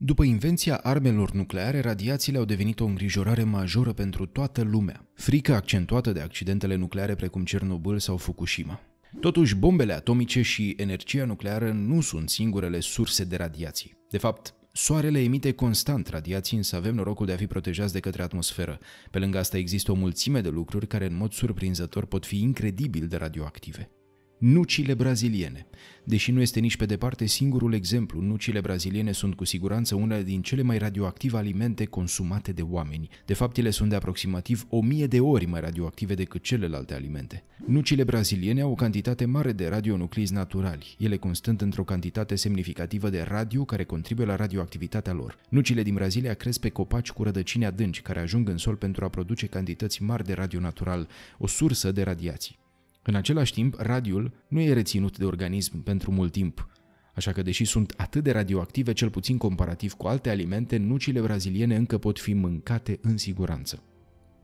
După invenția armelor nucleare, radiațiile au devenit o îngrijorare majoră pentru toată lumea, frică accentuată de accidentele nucleare precum Cernobâl sau Fukushima. Totuși, bombele atomice și energia nucleară nu sunt singurele surse de radiații. De fapt, Soarele emite constant radiații, însă avem norocul de a fi protejați de către atmosferă. Pe lângă asta există o mulțime de lucruri care în mod surprinzător pot fi incredibil de radioactive nucile braziliene. Deși nu este nici pe departe singurul exemplu, nucile braziliene sunt cu siguranță una din cele mai radioactive alimente consumate de oameni. De fapt, ele sunt de aproximativ 1000 de ori mai radioactive decât celelalte alimente. Nucile braziliene au o cantitate mare de radionuclizi naturali, ele constând într-o cantitate semnificativă de radio care contribuie la radioactivitatea lor. Nucile din Brazilia cresc pe copaci cu rădăcini adânci, care ajung în sol pentru a produce cantități mari de radio natural, o sursă de radiații. În același timp, radiul nu e reținut de organism pentru mult timp, așa că deși sunt atât de radioactive, cel puțin comparativ cu alte alimente, nucile braziliene încă pot fi mâncate în siguranță.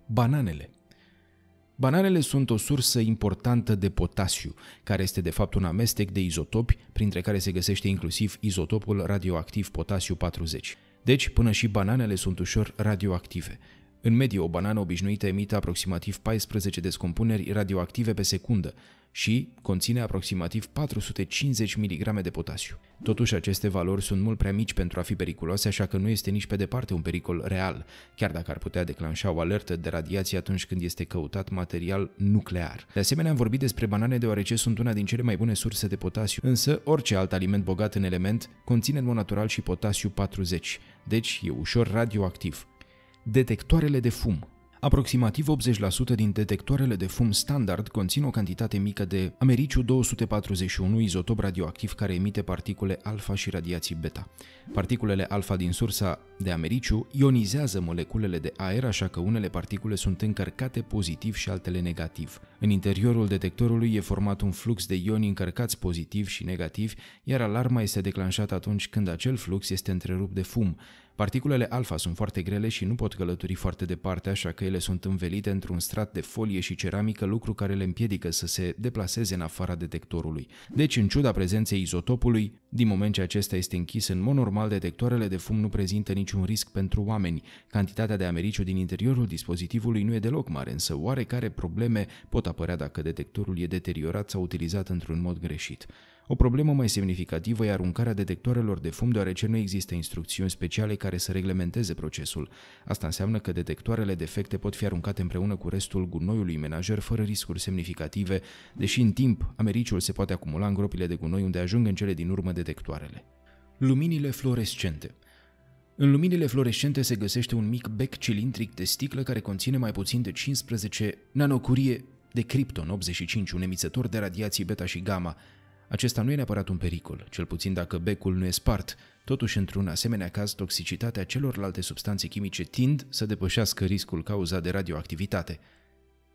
Bananele Bananele sunt o sursă importantă de potasiu, care este de fapt un amestec de izotopi, printre care se găsește inclusiv izotopul radioactiv potasiu 40. Deci, până și bananele sunt ușor radioactive. În medie, o banană obișnuită emite aproximativ 14 descompuneri radioactive pe secundă și conține aproximativ 450 mg de potasiu. Totuși, aceste valori sunt mult prea mici pentru a fi periculoase, așa că nu este nici pe departe un pericol real, chiar dacă ar putea declanșa o alertă de radiație atunci când este căutat material nuclear. De asemenea, am vorbit despre banane deoarece sunt una din cele mai bune surse de potasiu, însă orice alt aliment bogat în element conține în mod natural și potasiu 40, deci e ușor radioactiv. Detectoarele de fum. Aproximativ 80% din detectoarele de fum standard conțin o cantitate mică de americiu 241, izotop radioactiv care emite particule alfa și radiații beta. Particulele alfa din sursa de americiu ionizează moleculele de aer, așa că unele particule sunt încărcate pozitiv și altele negativ. În interiorul detectorului e format un flux de ioni încărcați pozitiv și negativ, iar alarma este declanșată atunci când acel flux este întrerupt de fum, Particulele alfa sunt foarte grele și nu pot călători foarte departe, așa că ele sunt învelite într-un strat de folie și ceramică, lucru care le împiedică să se deplaseze în afara detectorului. Deci, în ciuda prezenței izotopului, din moment ce acesta este închis în mod normal, detectoarele de fum nu prezintă niciun risc pentru oameni. Cantitatea de americiu din interiorul dispozitivului nu e deloc mare, însă oarecare probleme pot apărea dacă detectorul e deteriorat sau utilizat într-un mod greșit. O problemă mai semnificativă e aruncarea detectoarelor de fum, deoarece nu există instrucțiuni speciale care să reglementeze procesul. Asta înseamnă că detectoarele defecte pot fi aruncate împreună cu restul gunoiului menajer fără riscuri semnificative, deși în timp americiul se poate acumula în gropile de gunoi unde ajung în cele din urmă detectoarele. Luminile fluorescente în luminile fluorescente se găsește un mic bec cilindric de sticlă care conține mai puțin de 15 nanocurie de cripton 85, un emițător de radiații beta și gamma, acesta nu e neapărat un pericol, cel puțin dacă becul nu e spart. Totuși, într-un asemenea caz, toxicitatea celorlalte substanțe chimice tind să depășească riscul cauzat de radioactivitate.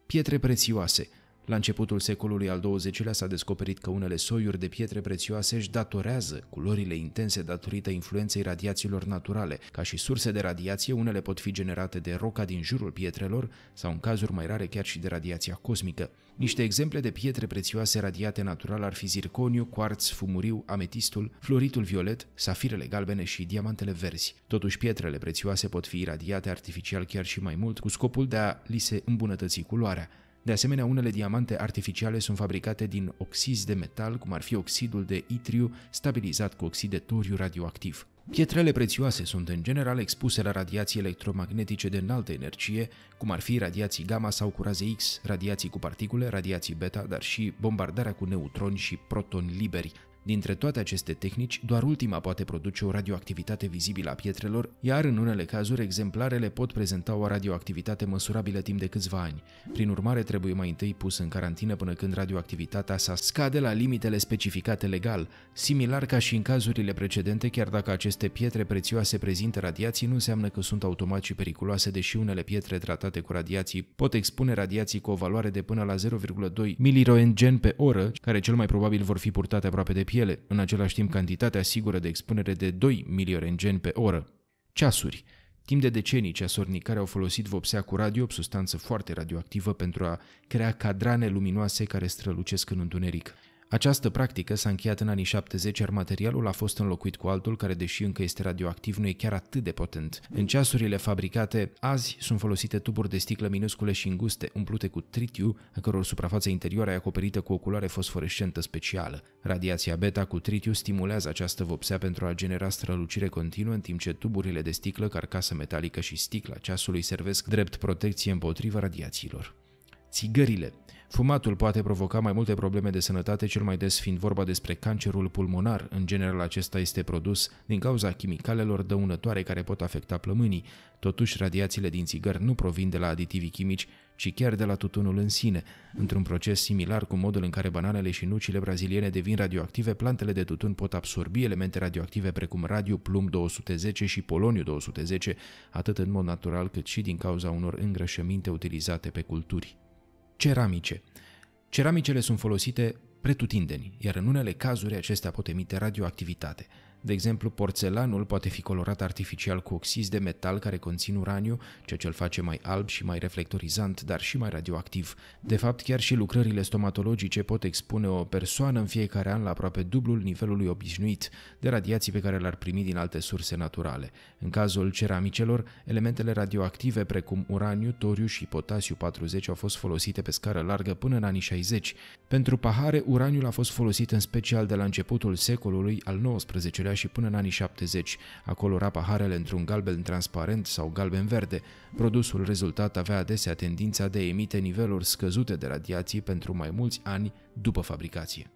Pietre prețioase – la începutul secolului al XX-lea s-a descoperit că unele soiuri de pietre prețioase își datorează culorile intense datorită influenței radiațiilor naturale. Ca și surse de radiație, unele pot fi generate de roca din jurul pietrelor sau, în cazuri mai rare, chiar și de radiația cosmică. Niște exemple de pietre prețioase radiate natural ar fi zirconiu, cuarț, fumuriu, ametistul, floritul violet, safirele galbene și diamantele verzi. Totuși, pietrele prețioase pot fi iradiate artificial chiar și mai mult cu scopul de a li se îmbunătăți culoarea. De asemenea, unele diamante artificiale sunt fabricate din oxizi de metal, cum ar fi oxidul de itriu stabilizat cu oxid de toriu radioactiv. Pietrele prețioase sunt în general expuse la radiații electromagnetice de înaltă energie, cum ar fi radiații gamma sau cu raze X, radiații cu particule, radiații beta, dar și bombardarea cu neutroni și protoni liberi, Dintre toate aceste tehnici, doar ultima poate produce o radioactivitate vizibilă a pietrelor, iar în unele cazuri exemplarele pot prezenta o radioactivitate măsurabilă timp de câțiva ani. Prin urmare, trebuie mai întâi pus în carantină până când radioactivitatea sa scade la limitele specificate legal, similar ca și în cazurile precedente, chiar dacă aceste pietre prețioase prezintă radiații, nu înseamnă că sunt automat și periculoase, deși unele pietre tratate cu radiații pot expune radiații cu o valoare de până la 0,2 miliroentgen pe oră, care cel mai probabil vor fi purtate aproape de piele, în același timp cantitatea sigură de expunere de 2 miliorengeni pe oră. Ceasuri. Timp de decenii, ceasornii care au folosit vopsea cu radio, substanță foarte radioactivă, pentru a crea cadrane luminoase care strălucesc în întuneric. Această practică s-a încheiat în anii 70, iar materialul a fost înlocuit cu altul care, deși încă este radioactiv, nu e chiar atât de potent. În ceasurile fabricate, azi sunt folosite tuburi de sticlă minuscule și înguste, umplute cu tritiu, a căror suprafață interioară e acoperită cu o culoare fosforescentă specială. Radiația beta cu tritiu stimulează această vopsea pentru a genera strălucire continuă, în timp ce tuburile de sticlă, carcasă metalică și sticla ceasului servesc drept protecție împotriva radiațiilor țigările. Fumatul poate provoca mai multe probleme de sănătate, cel mai des fiind vorba despre cancerul pulmonar. În general, acesta este produs din cauza chimicalelor dăunătoare care pot afecta plămânii. Totuși, radiațiile din țigări nu provin de la aditivi chimici, ci chiar de la tutunul în sine. Într-un proces similar cu modul în care bananele și nucile braziliene devin radioactive, plantele de tutun pot absorbi elemente radioactive precum radiu, plumb 210 și poloniu 210, atât în mod natural cât și din cauza unor îngrășăminte utilizate pe culturi ceramice. Ceramicele sunt folosite pretutindeni, iar în unele cazuri acestea pot emite radioactivitate – de exemplu, porțelanul poate fi colorat artificial cu oxiz de metal care conțin uraniu, ceea ce îl face mai alb și mai reflectorizant, dar și mai radioactiv. De fapt, chiar și lucrările stomatologice pot expune o persoană în fiecare an la aproape dublul nivelului obișnuit de radiații pe care le-ar primi din alte surse naturale. În cazul ceramicelor, elementele radioactive precum uraniu, toriu și potasiu 40 au fost folosite pe scară largă până în anii 60. Pentru pahare, uraniul a fost folosit în special de la începutul secolului al XIX-lea lea și până în anii 70. Acolo era paharele într-un galben transparent sau galben-verde. Produsul rezultat avea adesea tendința de a emite niveluri scăzute de radiații pentru mai mulți ani după fabricație.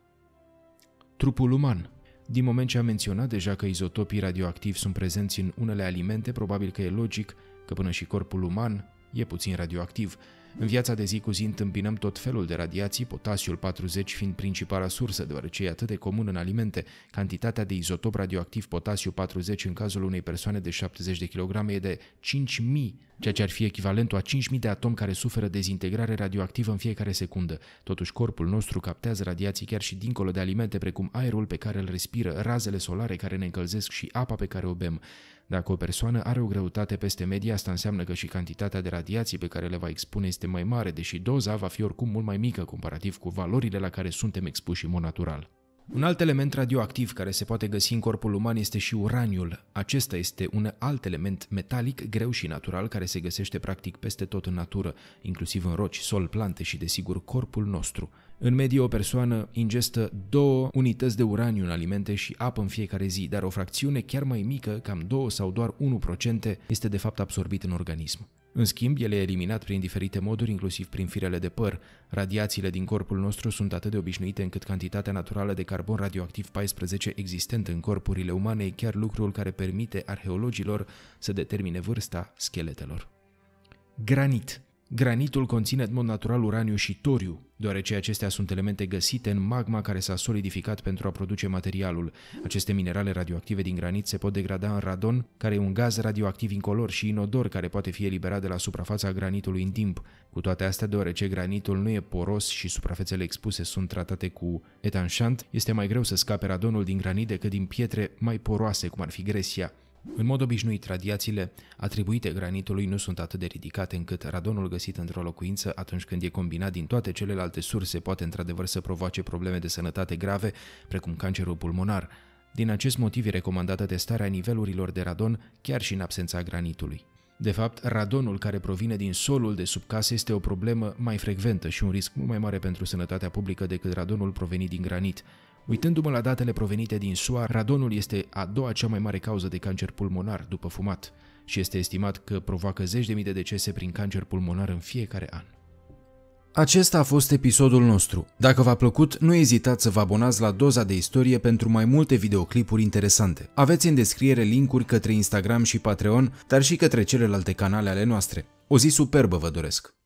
Trupul uman din moment ce am menționat deja că izotopii radioactivi sunt prezenți în unele alimente, probabil că e logic că până și corpul uman e puțin radioactiv. În viața de zi cu zi întâmpinăm tot felul de radiații, potasiul 40 fiind principala sursă, deoarece e atât de comun în alimente. Cantitatea de izotop radioactiv potasiu 40 în cazul unei persoane de 70 de kg e de 5000, ceea ce ar fi echivalentul a 5000 de atomi care suferă dezintegrare radioactivă în fiecare secundă. Totuși, corpul nostru captează radiații chiar și dincolo de alimente, precum aerul pe care îl respiră, razele solare care ne încălzesc și apa pe care o bem. Dacă o persoană are o greutate peste media, asta înseamnă că și cantitatea de radiații pe care le va expune este mai mare, deși doza va fi oricum mult mai mică comparativ cu valorile la care suntem expuși în mod natural. Un alt element radioactiv care se poate găsi în corpul uman este și uraniul. Acesta este un alt element metalic greu și natural care se găsește practic peste tot în natură, inclusiv în roci, sol, plante și desigur corpul nostru. În medie o persoană ingestă două unități de uraniu în alimente și apă în fiecare zi, dar o fracțiune chiar mai mică, cam 2 sau doar 1%, este de fapt absorbit în organism. În schimb, el e eliminat prin diferite moduri, inclusiv prin firele de păr. Radiațiile din corpul nostru sunt atât de obișnuite încât cantitatea naturală de carbon radioactiv 14 existent în corpurile umane e chiar lucrul care permite arheologilor să determine vârsta scheletelor. Granit Granitul conține în mod natural uraniu și toriu, deoarece acestea sunt elemente găsite în magma care s-a solidificat pentru a produce materialul. Aceste minerale radioactive din granit se pot degrada în radon, care e un gaz radioactiv incolor și inodor care poate fi eliberat de la suprafața granitului în timp. Cu toate astea, deoarece granitul nu e poros și suprafețele expuse sunt tratate cu etanșant, este mai greu să scape radonul din granit decât din pietre mai poroase, cum ar fi gresia. În mod obișnuit, radiațiile atribuite granitului nu sunt atât de ridicate încât radonul găsit într-o locuință atunci când e combinat din toate celelalte surse poate într-adevăr să provoace probleme de sănătate grave, precum cancerul pulmonar. Din acest motiv e recomandată testarea nivelurilor de radon chiar și în absența granitului. De fapt, radonul care provine din solul de sub casă este o problemă mai frecventă și un risc mult mai mare pentru sănătatea publică decât radonul provenit din granit. Uitându-mă la datele provenite din SUA, radonul este a doua cea mai mare cauză de cancer pulmonar după fumat și este estimat că provoacă zeci de mii de decese prin cancer pulmonar în fiecare an. Acesta a fost episodul nostru. Dacă v-a plăcut, nu ezitați să vă abonați la doza de istorie pentru mai multe videoclipuri interesante. Aveți în descriere linkuri către Instagram și Patreon, dar și către celelalte canale ale noastre. O zi superbă vă doresc!